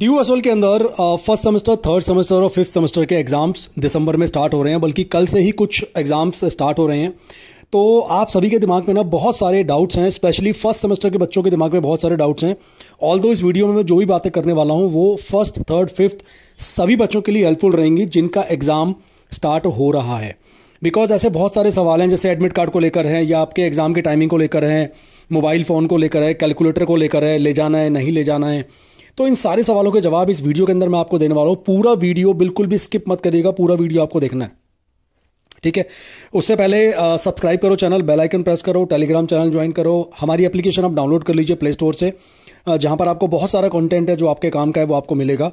D U के अंदर first semester third semester और फिफ्थ सेमेस्टर के एग्ज़ाम्स दिसंबर में स्टार्ट हो रहे हैं बल्कि कल से ही कुछ एग्ज़ाम्स स्टार्ट हो रहे हैं तो आप सभी के दिमाग में ना बहुत सारे डाउट्स हैं स्पेशली फर्स्ट सेमेस्टर के बच्चों के दिमाग में बहुत सारे डाउट्स हैं ऑल दो इस वीडियो में मैं जो भी बातें करने वाला हूँ वो फर्स्ट थर्ड फिफ्थ सभी बच्चों के लिए हेल्पफुल रहेंगी जिनका एग्ज़ाम स्टार्ट हो रहा है बिकॉज ऐसे बहुत सारे सवाल हैं जैसे एडमिट कार्ड को लेकर है या आपके एग्ज़ाम के टाइमिंग को लेकर है मोबाइल फ़ोन को लेकर है कैलकुलेटर को लेकर है ले जाना है नहीं ले जाना है तो इन सारे सवालों के जवाब इस वीडियो के अंदर मैं आपको देने वाला हूं पूरा वीडियो बिल्कुल भी स्किप मत करिएगा पूरा वीडियो आपको देखना है ठीक है उससे पहले सब्सक्राइब करो चैनल बेल आइकन प्रेस करो टेलीग्राम चैनल ज्वाइन करो हमारी एप्लीकेशन आप डाउनलोड कर लीजिए प्ले स्टोर से जहां पर आपको बहुत सारा कंटेंट है जो आपके काम का है वो आपको मिलेगा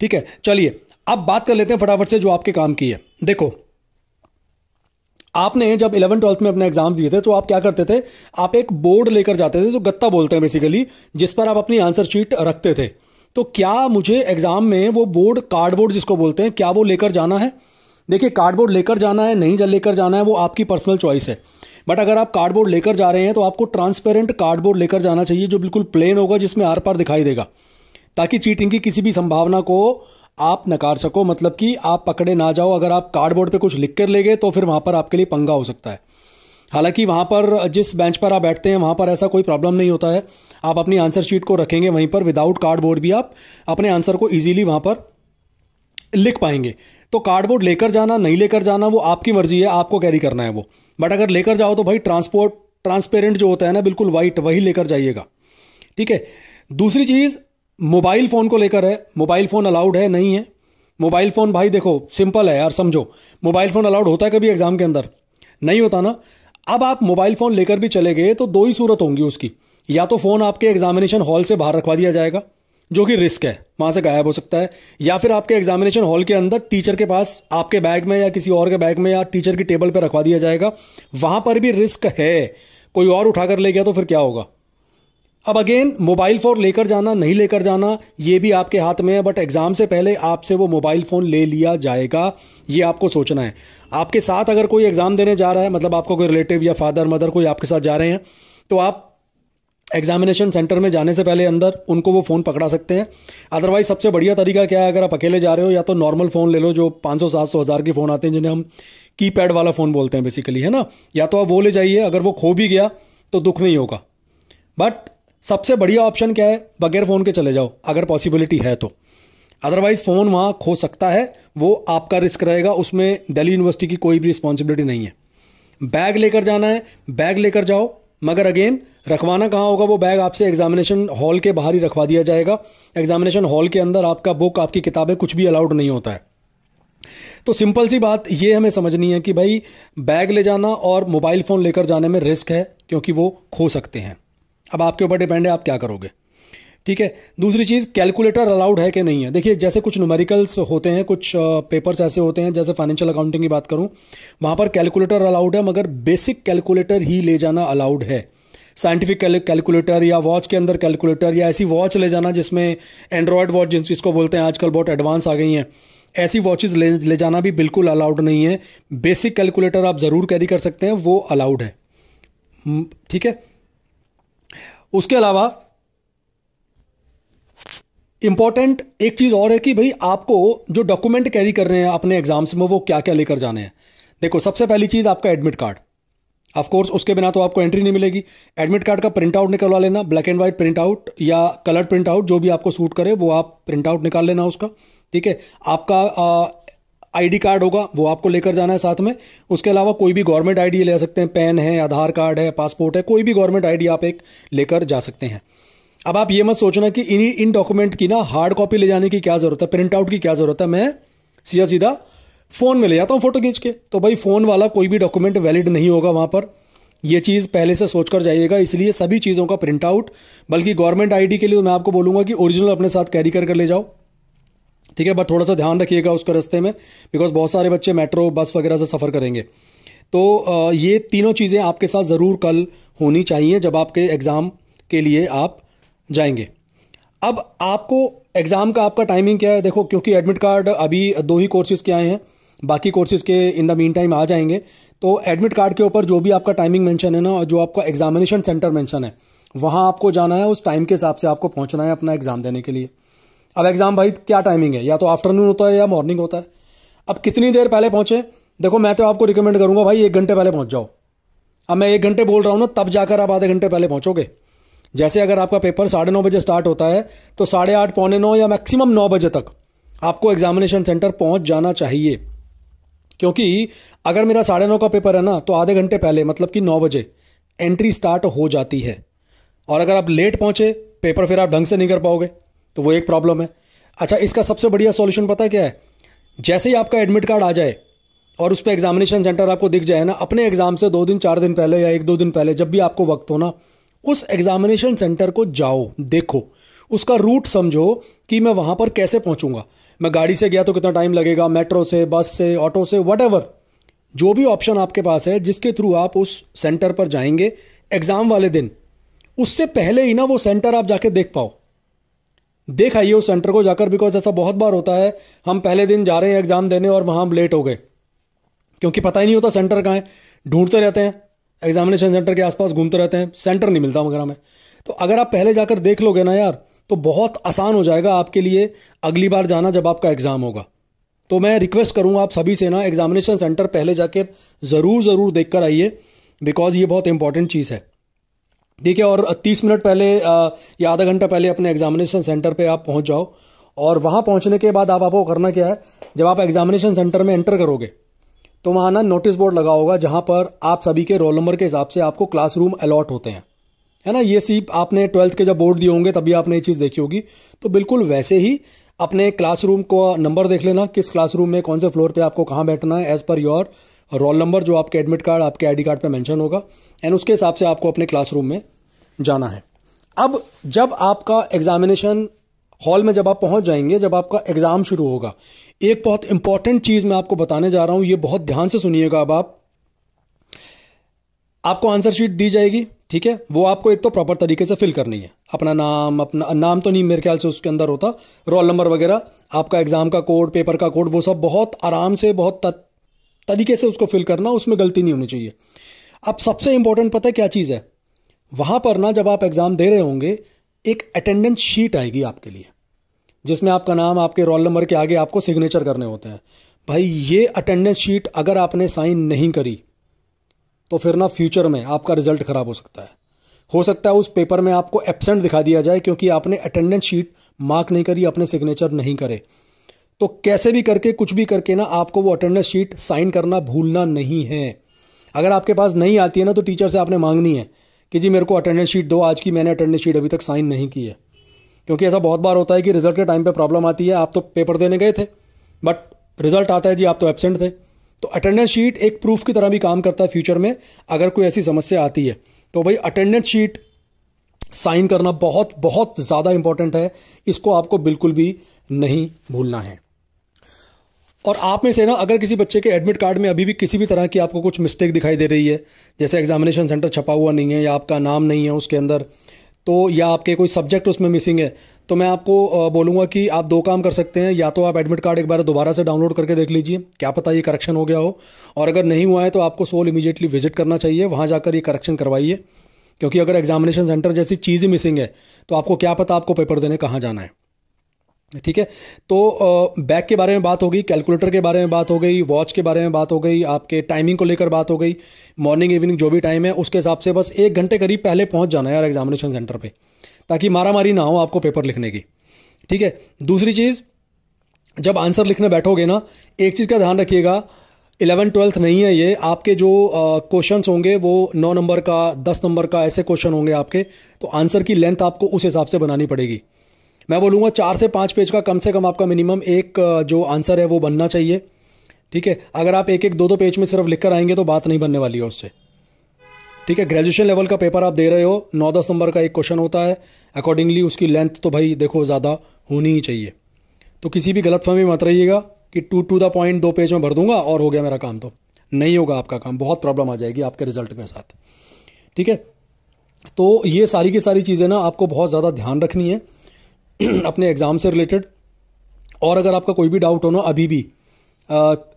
ठीक है चलिए अब बात कर लेते हैं फटाफट से जो आपके काम की है देखो आपने जब इलेवन ट्वेल्थ में अपने एग्जाम दिए थे तो आप क्या करते थे आप एक बोर्ड लेकर जाते थे जो गत्ता बोलते हैं बेसिकली जिस पर आप अपनी आंसर शीट रखते थे तो क्या मुझे एग्जाम में वो बोर्ड कार्डबोर्ड जिसको बोलते हैं क्या वो लेकर जाना है देखिए कार्डबोर्ड लेकर जाना है नहीं लेकर जाना है वो आपकी पर्सनल चॉइस है बट अगर आप कार्डबोर्ड लेकर जा रहे हैं तो आपको ट्रांसपेरेंट कार्डबोर्ड लेकर जाना चाहिए जो बिल्कुल प्लेन होगा जिसमें आर पार दिखाई देगा ताकि चीटिंग की किसी भी संभावना को आप नकार सको मतलब कि आप पकड़े ना जाओ अगर आप कार्डबोर्ड पे कुछ लिख कर ले गए तो फिर वहाँ पर आपके लिए पंगा हो सकता है हालांकि वहाँ पर जिस बेंच पर आप बैठते हैं वहाँ पर ऐसा कोई प्रॉब्लम नहीं होता है आप अपनी आंसर शीट को रखेंगे वहीं पर विदाउट कार्डबोर्ड भी आप अपने आंसर को ईजीली वहाँ पर लिख पाएंगे तो कार्डबोर्ड लेकर जाना नहीं लेकर जाना वो आपकी मर्जी है आपको कैरी करना है वो बट अगर लेकर जाओ तो भाई ट्रांसपोर्ट ट्रांसपेरेंट जो होता है ना बिल्कुल वाइट वही लेकर जाइएगा ठीक है दूसरी चीज़ मोबाइल फ़ोन को लेकर है मोबाइल फ़ोन अलाउड है नहीं है मोबाइल फ़ोन भाई देखो सिंपल है यार समझो मोबाइल फ़ोन अलाउड होता है कभी एग्ज़ाम के अंदर नहीं होता ना अब आप मोबाइल फ़ोन लेकर भी चले गए तो दो ही सूरत होंगी उसकी या तो फ़ोन आपके एग्जामिनेशन हॉल से बाहर रखवा दिया जाएगा जो कि रिस्क है वहां से गायब हो सकता है या फिर आपके एग्जामिनेशन हॉल के अंदर टीचर के पास आपके बैग में या किसी और के बैग में या टीचर की टेबल पर रखवा दिया जाएगा वहां पर भी रिस्क है कोई और उठाकर ले गया तो फिर क्या होगा अब अगेन मोबाइल फ़ोन लेकर जाना नहीं लेकर जाना ये भी आपके हाथ में है बट एग्ज़ाम से पहले आपसे वो मोबाइल फ़ोन ले लिया जाएगा ये आपको सोचना है आपके साथ अगर कोई एग्ज़ाम देने जा रहा है मतलब आपका कोई रिलेटिव या फादर मदर कोई आपके साथ जा रहे हैं तो आप एग्जामिनेशन सेंटर में जाने से पहले अंदर उनको वो फ़ोन पकड़ा सकते हैं अदरवाइज सबसे बढ़िया तरीका क्या है अगर आप अकेले जा रहे हो या तो नॉर्मल फ़ोन ले लो जो पाँच सौ सात सौ हज़ार के फ़ोन आते हैं जिन्हें हम की पैड वाला फ़ोन बोलते हैं बेसिकली है ना या तो आप वो ले जाइए अगर वो खो भी गया तो दुख नहीं होगा बट सबसे बढ़िया ऑप्शन क्या है बगैर फ़ोन के चले जाओ अगर पॉसिबिलिटी है तो अदरवाइज़ फ़ोन वहाँ खो सकता है वो आपका रिस्क रहेगा उसमें दिल्ली यूनिवर्सिटी की कोई भी रिस्पॉन्सिबिलिटी नहीं है बैग लेकर जाना है बैग लेकर जाओ मगर अगेन रखवाना कहाँ होगा वो बैग आपसे एग्जामिनेशन हॉल के बाहर ही रखवा दिया जाएगा एग्जामिनेशन हॉल के अंदर आपका बुक आपकी किताबें कुछ भी अलाउड नहीं होता है तो सिंपल सी बात ये हमें समझनी है कि भाई बैग ले जाना और मोबाइल फ़ोन लेकर जाने में रिस्क है क्योंकि वो खो सकते हैं अब आपके ऊपर डिपेंड है आप क्या करोगे ठीक है दूसरी चीज़ कैलकुलेटर अलाउड है कि नहीं है देखिए जैसे कुछ न्यूमेरिकल्स होते हैं कुछ पेपर्स ऐसे होते हैं जैसे फाइनेंशियल अकाउंटिंग की बात करूं वहां पर कैलकुलेटर अलाउड है मगर बेसिक कैलकुलेटर ही ले जाना अलाउड है साइंटिफिक कैलकुलेटर या वॉच के अंदर कैलकुलेटर या ऐसी वॉच ले जाना जिसमें एंड्रॉयड वॉच जिन जिसको बोलते हैं आजकल बहुत एडवांस आ गई हैं ऐसी वॉचेस ले ले जाना भी बिल्कुल अलाउड नहीं है बेसिक कैलकुलेटर आप ज़रूर कैरी कर सकते हैं वो अलाउड है हम्म, ठीक है उसके अलावा इंपॉर्टेंट एक चीज़ और है कि भाई आपको जो डॉक्यूमेंट कैरी कर रहे हैं अपने एग्जाम्स में वो क्या क्या लेकर जाने हैं देखो सबसे पहली चीज़ आपका एडमिट कार्ड कोर्स उसके बिना तो आपको एंट्री नहीं मिलेगी एडमिट कार्ड का प्रिंट आउट निकलवा लेना black and white print out या कलर प्रिंट आउट जो भी आपको सूट करे वो आप प्रिंट आउट निकाल लेना उसका ठीक है आपका आईडी कार्ड होगा वो आपको लेकर जाना है साथ में उसके अलावा कोई भी गवर्नमेंट आईडी ले सकते हैं पैन है आधार कार्ड है पासपोर्ट है कोई भी गवर्नमेंट आईडी आप एक लेकर जा सकते हैं अब आप ये मत सोचना कि इन इन डॉक्यूमेंट की ना हार्ड कॉपी ले जाने की क्या ज़रूरत है प्रिंट आउट की क्या ज़रूरत है मैं सीधा सीधा फ़ोन में ले जाता हूँ फोटो खींच के तो भाई फ़ोन वाला कोई भी डॉक्यूमेंट वैलिड नहीं होगा वहाँ पर ये चीज़ पहले से सोच कर जाइएगा इसलिए सभी चीज़ों का प्रिंट आउट बल्कि गवर्नमेंट आईडी के लिए तो मैं आपको बोलूँगा कि ओरिजिनल अपने साथ कैरी कर कर ले जाओ ठीक है बट थोड़ा सा ध्यान रखिएगा उसके रस्ते में बिकॉज बहुत सारे बच्चे मेट्रो बस वगैरह से सफ़र करेंगे तो ये तीनों चीज़ें आपके साथ ज़रूर कल होनी चाहिए जब आपके एग्ज़ाम के लिए आप जाएंगे अब आपको एग्ज़ाम का आपका टाइमिंग क्या है देखो क्योंकि एडमिट कार्ड अभी दो ही कोर्सेज़ के आए हैं बाकी कोर्सेज़ के इन द मीन टाइम आ जाएंगे तो एडमिट कार्ड के ऊपर जो भी आपका टाइमिंग मेंशन है ना और जो आपका एग्जामिनेशन सेंटर मेंशन है वहाँ आपको जाना है उस टाइम के हिसाब से आपको पहुँचना है अपना एग्ज़ाम देने के लिए अब एग्ज़ाम भाई क्या टाइमिंग है या तो आफ्टरनून होता है या मॉर्निंग होता है अब कितनी देर पहले पहुँचे देखो मैं तो आपको रिकमेंड करूँगा भाई एक घंटे पहले पहुँच जाओ अब मैं एक घंटे बोल रहा हूँ ना तब जाकर आप आधे घंटे पहले पहुंचोगे जैसे अगर आपका पेपर साढ़े नौ बजे स्टार्ट होता है तो साढ़े आठ पौने नौ या मैक्सिमम नौ बजे तक आपको एग्जामिनेशन सेंटर पहुँच जाना चाहिए क्योंकि अगर मेरा साढ़े नौ का पेपर है ना तो आधे घंटे पहले मतलब कि नौ बजे एंट्री स्टार्ट हो जाती है और अगर आप लेट पहुँचे पेपर फिर आप ढंग से नहीं कर पाओगे तो वो एक प्रॉब्लम है अच्छा इसका सबसे बढ़िया सॉल्यूशन पता क्या है जैसे ही आपका एडमिट कार्ड आ जाए और उस पर एग्जामिनेशन सेंटर आपको दिख जाए ना अपने एग्ज़ाम से दो दिन चार दिन पहले या एक दो दिन पहले जब भी आपको वक्त हो ना उस एग्जामिनेशन सेंटर को जाओ देखो उसका रूट समझो कि मैं वहाँ पर कैसे पहुँचूंगा मैं गाड़ी से गया तो कितना टाइम लगेगा मेट्रो से बस से ऑटो से वट जो भी ऑप्शन आपके पास है जिसके थ्रू आप उस सेंटर पर जाएंगे एग्ज़ाम वाले दिन उससे पहले ही ना वो सेंटर आप जाके देख पाओ देख आइए उस सेंटर को जाकर बिकॉज ऐसा बहुत बार होता है हम पहले दिन जा रहे हैं एग्ज़ाम देने और वहाँ हम लेट हो गए क्योंकि पता ही नहीं होता सेंटर कहाँ है ढूंढते रहते हैं एग्जामिनेशन सेंटर के आसपास घूमते रहते हैं सेंटर नहीं मिलता वगैरह में तो अगर आप पहले जाकर देख लोगे ना यार तो बहुत आसान हो जाएगा आपके लिए अगली बार जाना जब आपका एग्ज़ाम होगा तो मैं रिक्वेस्ट करूँगा आप सभी से ना एग्जामिनेशन सेंटर पहले जाकर ज़रूर ज़रूर देख कर आइए बिकॉज़ ये बहुत इंपॉर्टेंट चीज़ है देखिए और तीस मिनट पहले या आधा घंटा पहले अपने एग्जामिनेशन सेंटर पे आप पहुंच जाओ और वहां पहुंचने के बाद आप आपको करना क्या है जब आप एग्जामिनेशन सेंटर में एंटर करोगे तो वहाँ ना नोटिस बोर्ड लगा होगा जहाँ पर आप सभी के रोल नंबर के हिसाब से आपको क्लासरूम अलॉट होते हैं है ना ये सीप आपने ट्वेल्थ के जब बोर्ड दिए होंगे तभी आपने ये चीज़ देखी होगी तो बिल्कुल वैसे ही अपने क्लासरूम को नंबर देख लेना किस क्लासरूम में कौन से फ्लोर पे आपको कहाँ बैठना है as per your role number जो आपके एडमिट कार्ड आपके आईडी कार्ड पे मेंशन होगा एंड उसके हिसाब से आपको अपने क्लासरूम में जाना है अब जब आपका एग्जामिनेशन हॉल में जब आप पहुंच जाएंगे जब आपका एग्ज़ाम शुरू होगा एक बहुत इंपॉर्टेंट चीज़ मैं आपको बताने जा रहा हूं ये बहुत ध्यान से सुनिएगा अब आप आपको आंसर शीट दी जाएगी ठीक है वो आपको एक तो प्रॉपर तरीके से फिल करनी है अपना नाम अपना नाम तो नहीं मेरे ख्याल से उसके अंदर होता रोल नंबर वगैरह आपका एग्जाम का कोड पेपर का कोड वो सब बहुत आराम से बहुत तरीके से उसको फिल करना उसमें गलती नहीं होनी चाहिए अब सबसे इंपॉर्टेंट पता है क्या चीज़ है वहाँ पर ना जब आप एग्ज़ाम दे रहे होंगे एक अटेंडेंस शीट आएगी आपके लिए जिसमें आपका नाम आपके रोल नंबर के आगे आपको सिग्नेचर करने होते हैं भाई ये अटेंडेंस शीट अगर आपने साइन नहीं करी तो फिर ना फ्यूचर में आपका रिजल्ट ख़राब हो सकता है हो सकता है उस पेपर में आपको एबसेंट दिखा दिया जाए क्योंकि आपने अटेंडेंस शीट मार्क नहीं करी अपने सिग्नेचर नहीं करे तो कैसे भी करके कुछ भी करके ना आपको वो अटेंडेंस शीट साइन करना भूलना नहीं है अगर आपके पास नहीं आती है ना तो टीचर से आपने मांगनी है कि जी मेरे को अटेंडेंस शीट दो आज की मैंने अटेंडेंस शीट अभी तक साइन नहीं की है क्योंकि ऐसा बहुत बार होता है कि रिजल्ट के टाइम पर प्रॉब्लम आती है आप तो पेपर देने गए थे बट रिजल्ट आता है जी आप तो एबसेंट थे तो अटेंडेंस शीट एक प्रूफ की तरह भी काम करता है फ्यूचर में अगर कोई ऐसी समस्या आती है तो भाई अटेंडेंस शीट साइन करना बहुत बहुत ज़्यादा इंपॉर्टेंट है इसको आपको बिल्कुल भी नहीं भूलना है और आप में से ना अगर किसी बच्चे के एडमिट कार्ड में अभी भी किसी भी तरह की आपको कुछ मिस्टेक दिखाई दे रही है जैसे एग्जामिनेशन सेंटर छपा हुआ नहीं है या आपका नाम नहीं है उसके अंदर तो या आपके कोई सब्जेक्ट उसमें मिसिंग है तो मैं आपको बोलूँगा कि आप दो काम कर सकते हैं या तो आप एडमिट कार्ड एक बार दोबारा से डाउनलोड करके देख लीजिए क्या पता ये करेक्शन हो गया हो और अगर नहीं हुआ है तो आपको सोल इमीजिएटली विजिट करना चाहिए वहाँ जाकर ये करेक्शन करवाइए क्योंकि अगर एग्जामिनेशन सेंटर जैसी चीज़ ही मिसिंग है तो आपको क्या पता आपको पेपर देने कहाँ जाना है ठीक है तो बैग के बारे में बात हो गई कैलकुलेटर के बारे में बात हो गई वॉच के बारे में बात हो गई आपके टाइमिंग को लेकर बात हो गई मॉर्निंग इवनिंग जो भी टाइम है उसके हिसाब से बस एक घंटे करीब पहले पहुंच जाना है यार एग्जामिनेशन सेंटर पे ताकि मारा मारी ना हो आपको पेपर लिखने की ठीक है दूसरी चीज़ जब आंसर लिखने बैठोगे ना एक चीज़ का ध्यान रखिएगा इलेवन ट्वेल्थ नहीं है ये आपके जो क्वेश्चंस होंगे वो नौ नंबर का दस नंबर का ऐसे क्वेश्चन होंगे आपके तो आंसर की लेंथ आपको उस हिसाब से बनानी पड़ेगी मैं बोलूँगा चार से पाँच पेज का कम से कम आपका मिनिमम एक जो आंसर है वो बनना चाहिए ठीक है अगर आप एक एक दो दो पेज में सिर्फ लिख कर आएंगे तो बात नहीं बनने वाली है उससे ठीक है ग्रेजुएशन लेवल का पेपर आप दे रहे हो नौ दस नंबर का एक क्वेश्चन होता है अकॉर्डिंगली उसकी लेंथ तो भाई देखो ज़्यादा होनी ही चाहिए तो किसी भी गलत फहमी मत रहिएगा कि टू टू द पॉइंट दो पेज में भर दूंगा और हो गया मेरा काम तो नहीं होगा आपका काम बहुत प्रॉब्लम आ जाएगी आपके रिजल्ट के साथ ठीक है तो ये सारी की सारी चीज़ें ना आपको बहुत ज़्यादा ध्यान रखनी है अपने एग्ज़ाम से रिलेटेड और अगर आपका कोई भी डाउट हो ना अभी भी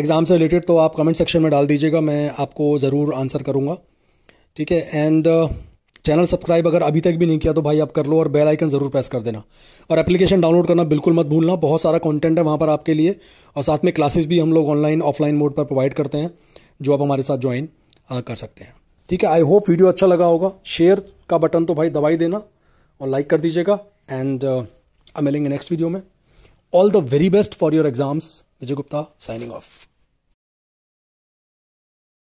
एग्ज़ाम से रिलेटेड तो आप कमेंट सेक्शन में डाल दीजिएगा मैं आपको ज़रूर आंसर करूँगा ठीक है एंड चैनल सब्सक्राइब अगर अभी तक भी नहीं किया तो भाई आप कर लो और बेल आइकन ज़रूर प्रेस कर देना और एप्लीकेशन डाउनलोड करना बिल्कुल मत भूलना बहुत सारा कंटेंट है वहाँ पर आपके लिए और साथ में क्लासेस भी हम लोग ऑनलाइन ऑफलाइन मोड पर प्रोवाइड करते हैं जो आप हमारे साथ ज्वाइन कर सकते हैं ठीक है आई होप वीडियो अच्छा लगा होगा शेयर का बटन तो भाई दबाई देना और लाइक कर दीजिएगा एंड मिलेंगे नेक्स्ट वीडियो में all the very best for your exams Vijay Gupta signing of